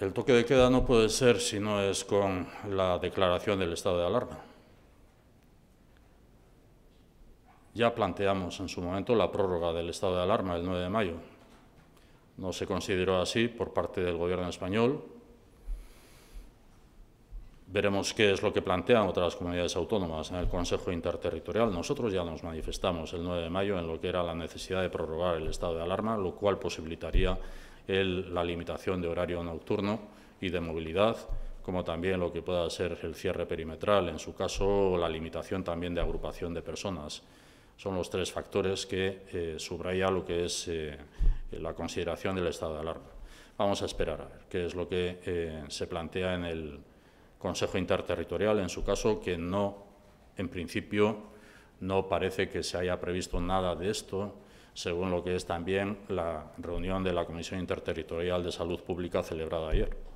El toque de queda no puede ser si no es con la declaración del estado de alarma. Ya planteamos en su momento la prórroga del estado de alarma el 9 de mayo. No se consideró así por parte del Gobierno español. Veremos qué es lo que plantean otras comunidades autónomas en el Consejo Interterritorial. Nosotros ya nos manifestamos el 9 de mayo en lo que era la necesidad de prorrogar el estado de alarma, lo cual posibilitaría la limitación de horario nocturno y de movilidad, como también lo que pueda ser el cierre perimetral, en su caso o la limitación también de agrupación de personas. Son los tres factores que eh, subraya lo que es eh, la consideración del estado de alarma. Vamos a esperar a ver qué es lo que eh, se plantea en el Consejo Interterritorial, en su caso, que no, en principio, no parece que se haya previsto nada de esto según lo que es también la reunión de la Comisión Interterritorial de Salud Pública celebrada ayer.